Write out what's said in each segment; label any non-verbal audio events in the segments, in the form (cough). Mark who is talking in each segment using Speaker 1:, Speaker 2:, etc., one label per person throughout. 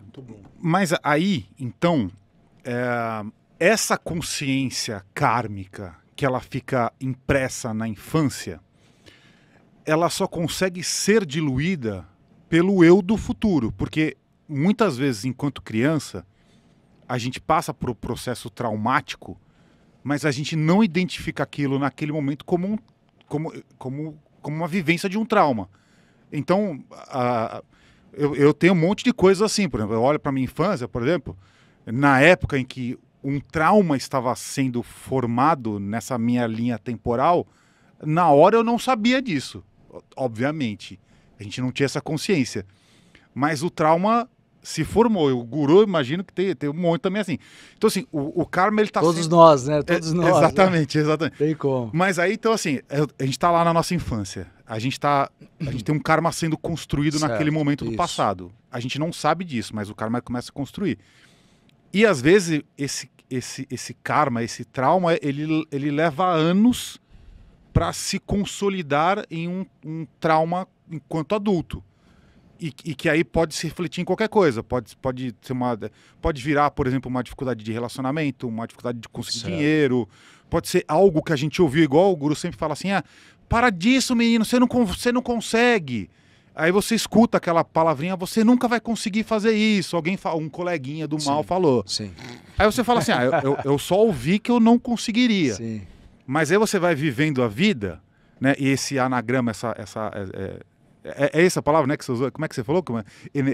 Speaker 1: Muito bom. Mas aí, então, é, essa consciência kármica que ela fica impressa na infância, ela só consegue ser diluída pelo eu do futuro, porque muitas vezes, enquanto criança, a gente passa por um processo traumático, mas a gente não identifica aquilo naquele momento como, um, como, como, como uma vivência de um trauma. Então, a, a eu, eu tenho um monte de coisas assim, por exemplo, eu olho para minha infância, por exemplo, na época em que um trauma estava sendo formado nessa minha linha temporal, na hora eu não sabia disso, obviamente. A gente não tinha essa consciência. Mas o trauma se formou. O guru, imagino que tem, tem um monte também assim. Então, assim, o, o karma, ele tá. Todos sempre... nós, né? É, Todos é, nós. Exatamente, né? exatamente. Tem como. Mas aí, então, assim, a gente tá lá na nossa infância. A gente tá. A gente tem um karma sendo construído certo, naquele momento isso. do passado. A gente não sabe disso, mas o karma começa a construir. E às vezes, esse, esse, esse karma, esse trauma, ele, ele leva anos para se consolidar em um, um trauma enquanto adulto. E, e, que aí pode se refletir em qualquer coisa. Pode, pode, ser uma, pode virar, por exemplo, uma dificuldade de relacionamento, uma dificuldade de conseguir certo. dinheiro. Pode ser algo que a gente ouviu, igual o guru sempre fala assim: ah, para disso, menino, você não, você não consegue. Aí você escuta aquela palavrinha, você nunca vai conseguir fazer isso. Alguém, um coleguinha do mal sim, falou. Sim. Aí você fala assim: ah, eu, eu, eu, só ouvi que eu não conseguiria. Sim. Mas aí você vai vivendo a vida, né? E esse anagrama, essa, essa, é, é é, é, essa a palavra, né? Que você usou? Como é que você falou? Como é,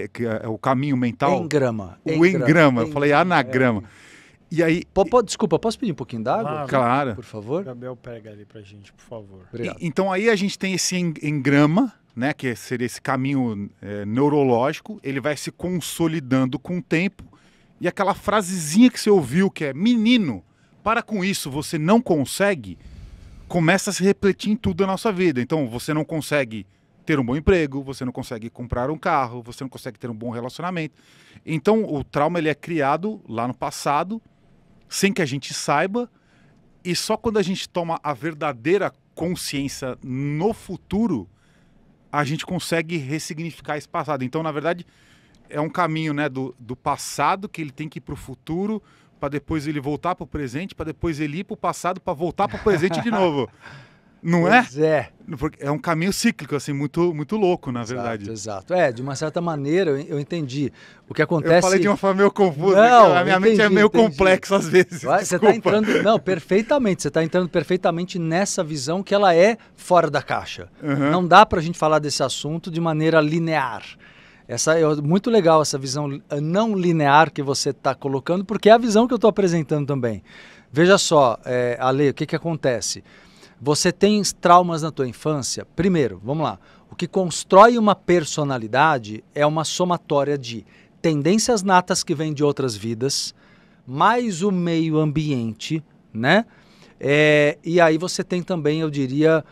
Speaker 1: que é, é o caminho
Speaker 2: mental? Engrama. O engrama. engrama. Eu falei anagrama. É. E aí. Pô, pô, desculpa, posso pedir um pouquinho d'água? Claro. claro. Por favor. Gabriel, pega ali pra gente, por favor. Obrigado. E, então aí a gente tem
Speaker 1: esse engrama, né? Que seria esse caminho é, neurológico. Ele vai se consolidando com o tempo. E aquela frasezinha que você ouviu, que é: menino, para com isso, você não consegue, começa a se refletir em tudo da nossa vida. Então você não consegue ter um bom emprego, você não consegue comprar um carro, você não consegue ter um bom relacionamento. Então o trauma ele é criado lá no passado, sem que a gente saiba, e só quando a gente toma a verdadeira consciência no futuro, a gente consegue ressignificar esse passado. Então, na verdade, é um caminho né, do, do passado que ele tem que ir para o futuro, para depois ele voltar para o presente, para depois ele ir para o passado, para voltar para o presente de (laughs) novo. Não é? pois é? É. Porque é um
Speaker 2: caminho cíclico, assim, muito, muito louco, na verdade. Exato. É, de uma certa maneira eu, entendi. O que acontece. Eu falei de uma forma meio confusa, não, a minha entendi, mente é meio entendi. complexa às vezes. você está entrando. Não, perfeitamente. Você está entrando perfeitamente nessa visão que ela é fora da caixa. Uhum. Não dá para a gente falar desse assunto de maneira linear. Essa é muito legal essa visão eh, não linear que você está colocando, porque é a visão que eu estou apresentando também. Veja só, é, Ale, o que, que acontece? Você tem traumas na tua infância? Primeiro, vamos lá. O que constrói uma personalidade é uma somatória de tendências natas que vêm de outras vidas, mais o meio ambiente, né? É, e aí você tem também, eu diria,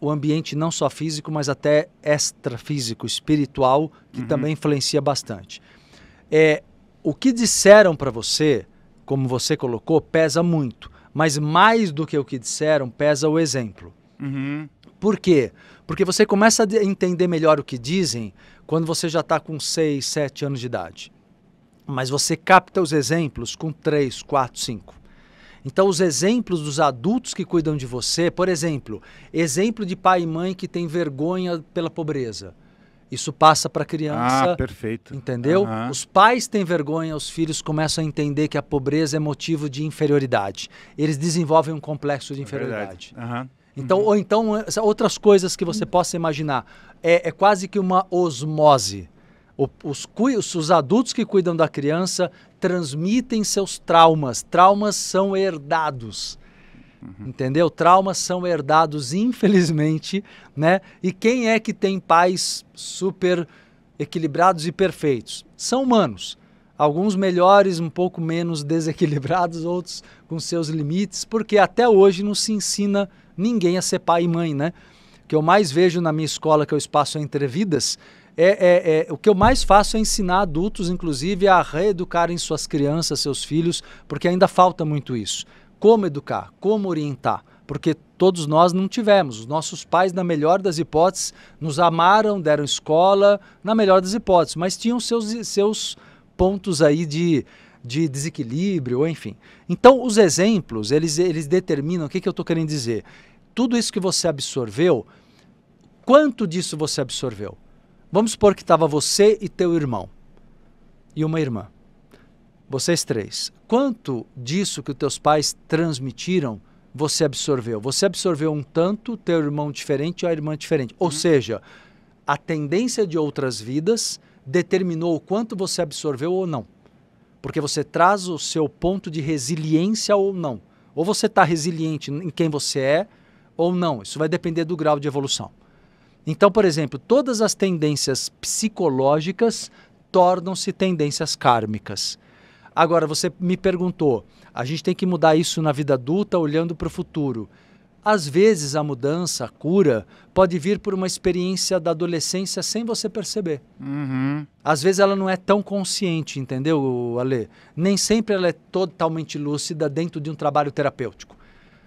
Speaker 2: o ambiente não só físico, mas até extrafísico, espiritual, que uhum. também influencia bastante. É, o que disseram para você, como você colocou, pesa muito. Mas mais do que o que disseram, pesa o exemplo. Uhum. Por quê? Porque você começa a entender melhor o que dizem quando você já está com 6, 7 anos de idade. Mas você capta os exemplos com 3, 4, 5. Então, os exemplos dos adultos que cuidam de você, por exemplo, exemplo de pai e mãe que tem vergonha pela pobreza. Isso passa para a criança. Ah, perfeito. Entendeu? Uhum. Os pais têm vergonha, os filhos começam a entender que a pobreza é motivo de inferioridade. Eles desenvolvem um complexo de é inferioridade. Uhum. Então, uhum. ou então outras coisas que você possa imaginar. É, é quase que uma osmose. os, os adultos que cuidam da criança transmitem seus traumas. Traumas são herdados. Uhum. Entendeu? Traumas são herdados, infelizmente, (laughs) né? E quem é que tem pais super equilibrados e perfeitos? São humanos. Alguns melhores, um pouco menos (laughs) desequilibrados, outros com seus limites, porque até hoje não se ensina ninguém a ser pai e mãe, né? O que eu mais vejo na minha escola, que é o Espaço entrevistas é, é, é, o que eu mais faço é ensinar adultos, inclusive, a reeducarem suas crianças, seus filhos, porque ainda falta muito isso como educar, como orientar, porque todos nós não tivemos. Os nossos pais, na melhor das hipóteses, nos amaram, deram escola, na melhor das hipóteses, mas tinham seus, seus pontos aí de, de desequilíbrio, enfim. Então, os exemplos, eles, eles determinam o que, que eu estou querendo dizer. Tudo isso que você absorveu, quanto disso você absorveu? Vamos supor que estava você e teu irmão e uma irmã. Vocês três, quanto disso que os teus pais transmitiram você absorveu? Você absorveu um tanto, teu irmão diferente ou a irmã diferente. Ou uhum. seja, a tendência de outras vidas determinou o quanto você absorveu ou não. Porque você traz o seu ponto de resiliência ou não. Ou você está resiliente em quem você é ou não. Isso vai depender do grau de evolução. Então, por exemplo, todas as tendências psicológicas tornam-se tendências kármicas. Agora, você me perguntou, a gente tem que mudar isso na vida adulta olhando para o futuro. Às vezes a mudança, a cura, pode vir por uma experiência da adolescência sem você perceber.
Speaker 1: Uhum.
Speaker 2: Às vezes ela não é tão consciente, entendeu, Ale? Nem sempre ela é totalmente lúcida dentro de um trabalho terapêutico.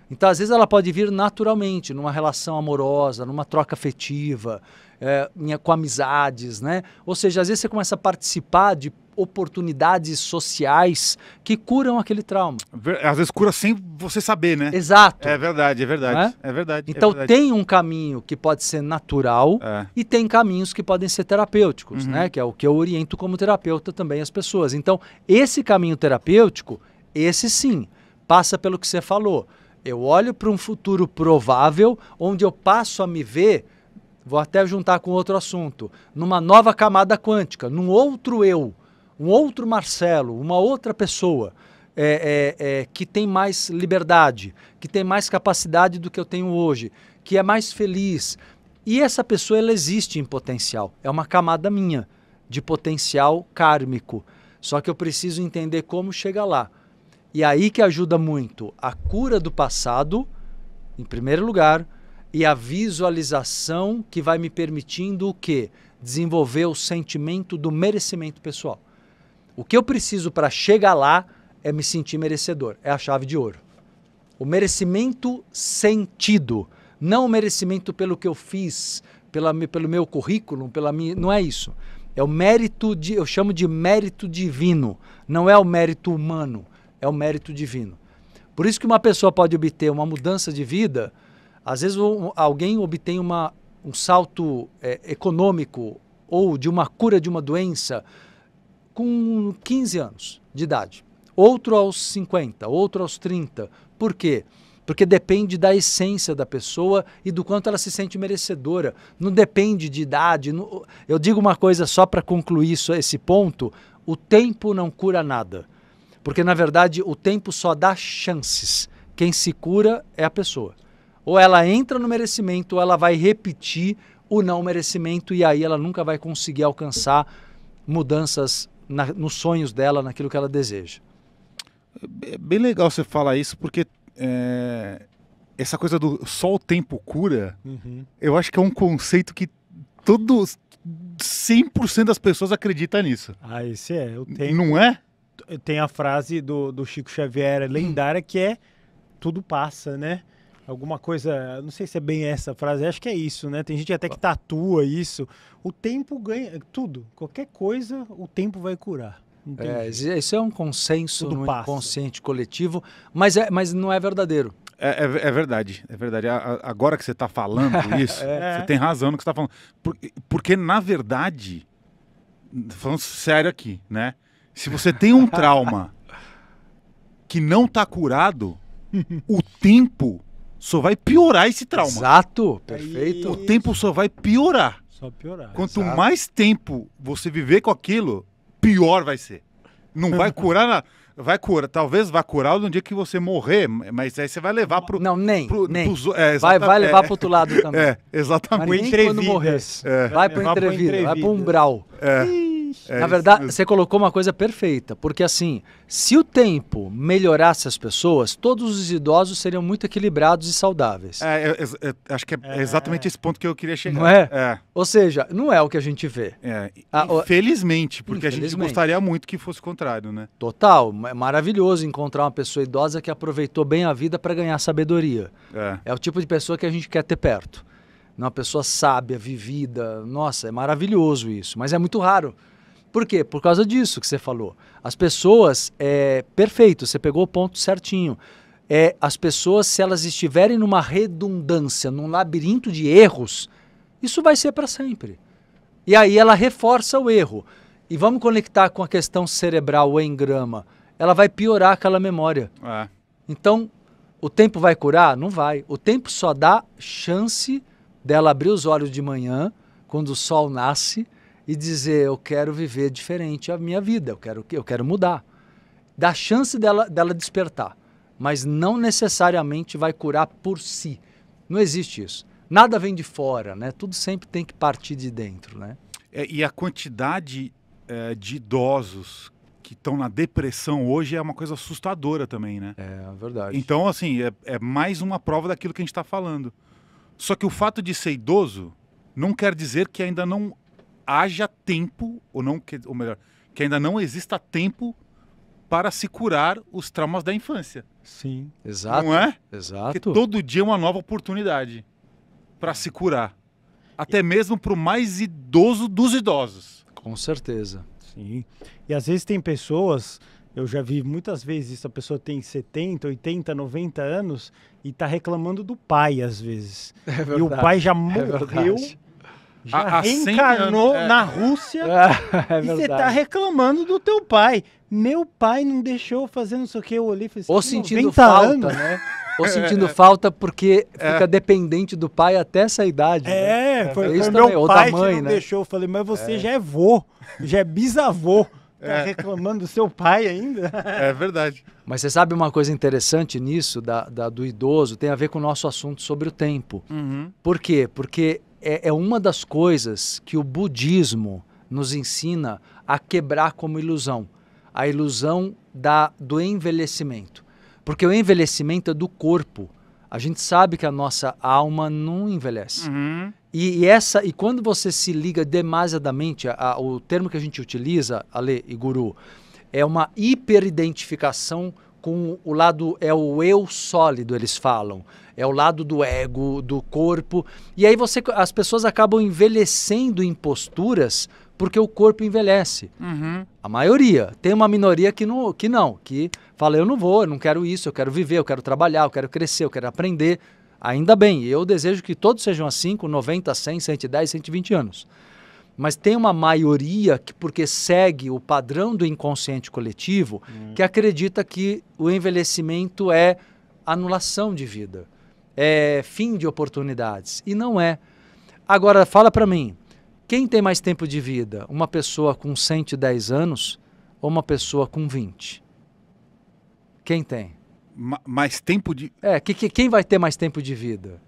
Speaker 2: Então, às vezes, ela pode vir naturalmente, numa relação amorosa, numa troca afetiva, é, com amizades, né? Ou seja, às vezes você começa a participar de oportunidades sociais que curam aquele trauma. Às vezes cura sem
Speaker 1: você saber, né? Exato. É verdade, é verdade. É, é verdade.
Speaker 2: É então é verdade. tem um caminho que pode ser natural é. e tem caminhos que podem ser terapêuticos, uhum. né? Que é o que eu oriento como terapeuta também as pessoas. Então, esse caminho terapêutico, esse sim, passa pelo que você falou eu olho para um futuro provável onde eu passo a me ver, vou até juntar com outro assunto, numa nova camada quântica, num outro eu, um outro Marcelo, uma outra pessoa. É, é, é, que tem mais liberdade, que tem mais capacidade do que eu tenho hoje, que é mais feliz. E essa pessoa ela existe em potencial. É uma camada minha de potencial kármico. Só que eu preciso entender como chegar lá. E aí que ajuda muito a cura do passado, em primeiro lugar, e a visualização que vai me permitindo o quê? Desenvolver o sentimento do merecimento pessoal. O que eu preciso para chegar lá é me sentir merecedor. É a chave de ouro. O merecimento sentido, não o merecimento pelo que eu fiz, pela, pelo meu currículo, pela minha, não é isso. É o mérito de, eu chamo de mérito divino, não é o mérito humano é o mérito divino. Por isso que uma pessoa pode obter uma mudança de vida, às vezes um, alguém obtém uma, um salto é, econômico ou de uma cura de uma doença com 15 anos de idade, outro aos 50, outro aos 30. Por quê? Porque depende da essência da pessoa e do quanto ela se sente merecedora. Não depende de idade. Não... Eu digo uma coisa só para concluir isso, esse ponto: o tempo não cura nada. Porque, na verdade, o tempo só dá chances. Quem se cura é a pessoa. Ou ela entra no merecimento, ou ela vai repetir o não merecimento, e aí ela nunca vai conseguir alcançar mudanças na, nos sonhos dela, naquilo que ela deseja. É, é bem legal você falar isso, porque
Speaker 1: é, essa coisa do só o tempo cura, uhum. eu acho que é um conceito que todo 100% das pessoas acredita nisso. Ah, esse é o tempo. Não é? tem a frase do, do Chico Xavier lendária que é tudo passa, né? Alguma coisa, não sei se é bem essa frase, acho que é isso, né? Tem gente
Speaker 2: até que tatua isso. O tempo ganha tudo, qualquer coisa, o tempo vai curar. É, isso é um consenso do no coletivo, mas, é, mas não é verdadeiro. É, é, é, verdade, é verdade. A, agora que você está falando (laughs) é. isso, é. você tem razão
Speaker 1: no que você está falando. Por, porque, na verdade, falando sério aqui, né? Se você tem um trauma que não está curado, (laughs) o tempo só vai piorar esse trauma. Exato, perfeito. O tempo só vai piorar.
Speaker 2: Só piorar. Quanto exato.
Speaker 1: mais tempo você viver com aquilo, pior vai ser. Não vai (laughs) curar na... Vai curar, talvez vá curar no dia que você morrer, mas aí você vai levar pro. Não, nem. Pro, nem. Pro, é, vai, vai levar para pro outro lado (laughs) também. É,
Speaker 2: exatamente. Mas nem quando morrer. É. Vai, para pra entrevista, vai um umbral. É. É Na verdade, você colocou uma coisa perfeita, porque assim, se o tempo melhorasse as pessoas, todos os idosos seriam muito equilibrados e saudáveis. É, eu, eu, eu acho que é, é, exatamente esse ponto que eu queria chegar. Não é? é. Ou seja, não é o que a gente vê. É. Ah, infelizmente, porque Infelizmente. a gente gostaria muito que fosse o contrário, né? Total, é maravilhoso encontrar uma pessoa idosa que aproveitou bem a vida para ganhar sabedoria. É. é o tipo de pessoa que a gente quer ter perto uma pessoa sábia, vivida. Nossa, é maravilhoso isso, mas é muito raro. Por quê? Por causa disso que você falou. As pessoas, é perfeito, você pegou o ponto certinho. É, as pessoas, se elas estiverem numa redundância, num labirinto de erros, isso vai ser para sempre. E aí ela reforça o erro. E vamos conectar com a questão cerebral em grama. Ela vai piorar aquela memória. É. Então, o tempo vai curar? Não vai. O tempo só dá chance dela abrir os olhos de manhã, quando o sol nasce, e dizer eu quero viver diferente a minha vida, eu quero eu quero mudar. Dá chance dela dela despertar, mas não necessariamente vai curar por si. Não existe isso. Nada vem de fora, né? Tudo sempre tem que partir de dentro, né?
Speaker 1: É, e a quantidade é, de idosos que estão na depressão hoje é uma coisa assustadora também, né? É, verdade. Então, assim, é, é mais uma prova daquilo que a gente está falando. Só que o fato de ser idoso não quer dizer que ainda não haja tempo, ou não, que, ou melhor, que ainda não exista tempo para se curar os traumas da infância.
Speaker 2: Sim. Exato. Não é? Exato. Porque
Speaker 1: todo dia é uma nova oportunidade para se curar. Até mesmo para o mais idoso dos idosos.
Speaker 2: Com certeza. Sim.
Speaker 1: E às vezes tem pessoas, eu já vi muitas vezes isso, a pessoa tem 70, 80, 90 anos e está reclamando do pai às vezes. É verdade, e o pai já é morreu. É já encarnou reencarnou anos, é. na
Speaker 2: Rússia (laughs) é, é e você tá
Speaker 1: reclamando do teu pai. Meu pai não deixou fazer não sei o que, eu olhei e falei, assim, Ou sentindo tá falta, anos. né? (laughs)
Speaker 2: Ou é. sentindo falta porque é. fica dependente do pai até essa idade. Né? É, né? foi, foi, isso meu pai Ou da mãe, que não né? deixou. Eu falei, mas você já é vô, já é bisavô. Tá reclamando do seu pai ainda? (laughs) É verdade. Mas você sabe uma coisa interessante nisso, da, da, do idoso, tem a ver com o nosso assunto sobre o tempo. Uhum. Por quê? Porque é, é uma das coisas que o budismo nos ensina a quebrar como ilusão a ilusão da, do envelhecimento. Porque o envelhecimento é do corpo. A gente sabe que a nossa alma não envelhece. Uhum. E, e, essa e quando você se liga demasiadamente, a, a, o termo que a gente utiliza, Ale e Guru, é uma hiperidentificação com o lado é o eu sólido, eles falam. É o lado do ego, do corpo. E aí você as pessoas acabam envelhecendo em posturas porque o corpo envelhece. Uhum. A maioria. Tem uma minoria que não, que não, que fala, eu não vou, eu não quero isso, eu quero viver, eu quero trabalhar, eu quero crescer, eu quero aprender. Ainda bem, eu desejo que todos sejam assim com 90, 100, 110, 120 anos mas tem uma maioria que, porque segue o padrão do inconsciente coletivo, hum. que acredita que o envelhecimento é anulação de vida, é fim de oportunidades. E não é. Agora, fala para mim, quem tem mais tempo de vida? Uma pessoa com 110 anos ou uma pessoa com 20? Quem tem? Ma mais tempo de. É, que, que, quem vai ter mais tempo de vida?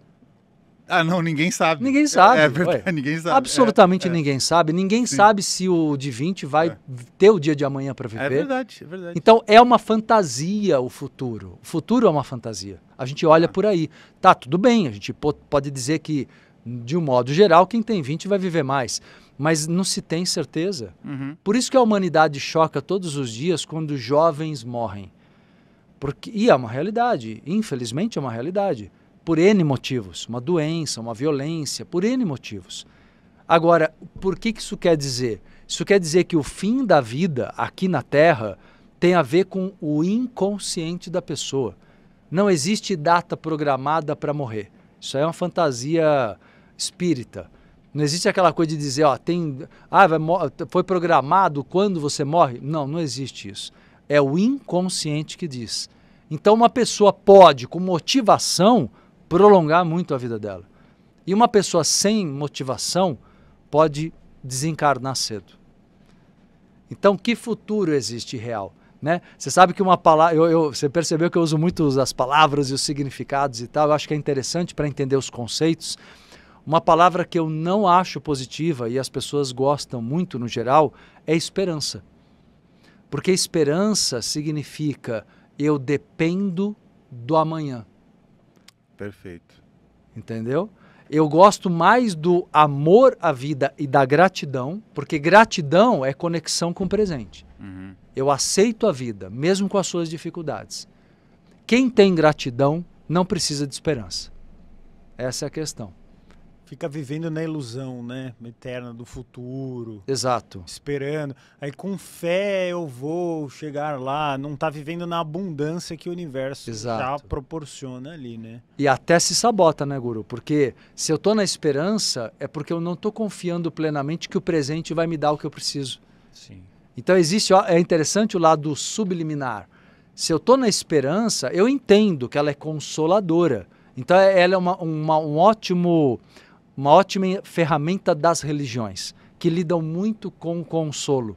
Speaker 2: Ah, não, ninguém sabe. Ninguém sabe. É, é verdade, ué. ninguém sabe. Absolutamente é, é, ninguém sabe. Ninguém Sim. sabe se o de 20 vai é. ter o dia de amanhã para é viver. É verdade, é verdade. Então é uma fantasia o futuro. O futuro é uma fantasia. A gente olha por aí. Tá, tudo bem, a gente pode dizer que, de um modo geral, quem tem 20 vai viver mais. Mas não se tem certeza. Uhum. Por isso que a humanidade choca todos os dias quando jovens morrem. Porque, e é uma realidade, infelizmente é uma realidade por N motivos, uma doença, uma violência, por N motivos. Agora, por que, isso quer dizer? Isso quer dizer que o fim da vida aqui na Terra tem a ver com o inconsciente da pessoa. Não existe data programada para morrer. Isso é uma fantasia espírita. Não existe aquela coisa de dizer, ó, tem, ah, foi programado quando você morre. Não, não existe isso. É o inconsciente que diz. Então, uma pessoa pode, com motivação, prolongar muito a vida dela. E uma pessoa sem motivação pode desencarnar cedo. Então, que futuro existe real? Né? Você sabe que uma palavra. Eu, eu, você percebeu que eu uso muito as palavras e os significados e tal. Eu acho que é interessante para entender os conceitos. Uma palavra que eu não acho positiva e as pessoas gostam muito no geral é esperança. Porque esperança significa eu dependo do amanhã. Perfeito. Entendeu? Eu gosto mais do amor à vida e da gratidão, porque gratidão é conexão com o presente. Uhum. Eu aceito a vida, mesmo com as suas dificuldades. Quem tem gratidão não precisa de esperança. Essa é a questão fica vivendo na
Speaker 1: ilusão, né? Eterna do futuro. Exato. Esperando. Aí com fé eu vou chegar lá. Não está vivendo na abundância que o universo Exato. já proporciona ali, né?
Speaker 2: E até se sabota, né, Guru? Porque se eu estou na esperança, é porque eu não estou confiando plenamente que o presente vai me dar o que eu preciso. Sim. Então existe, é interessante o lado subliminar. Se eu estou na esperança, eu entendo que ela é consoladora. Então é, ela é uma, uma um ótimo uma ótima ferramenta das religiões, que lidam muito com o consolo,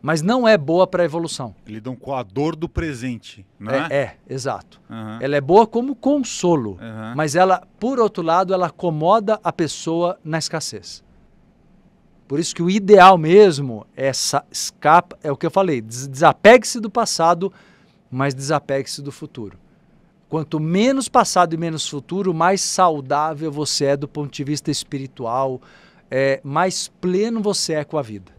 Speaker 2: mas não é boa para a evolução. Lidam com a dor do presente, né? É, é exato. Uhum. Ela é boa como consolo, uhum. mas ela, por outro lado, ela acomoda a pessoa na escassez. Por isso que o ideal mesmo é essa escapa, é o que eu falei, desapegue-se do passado, mas desapegue-se do futuro. Quanto menos passado e menos futuro, mais saudável você é do ponto de vista espiritual, é, mais pleno você é com a vida.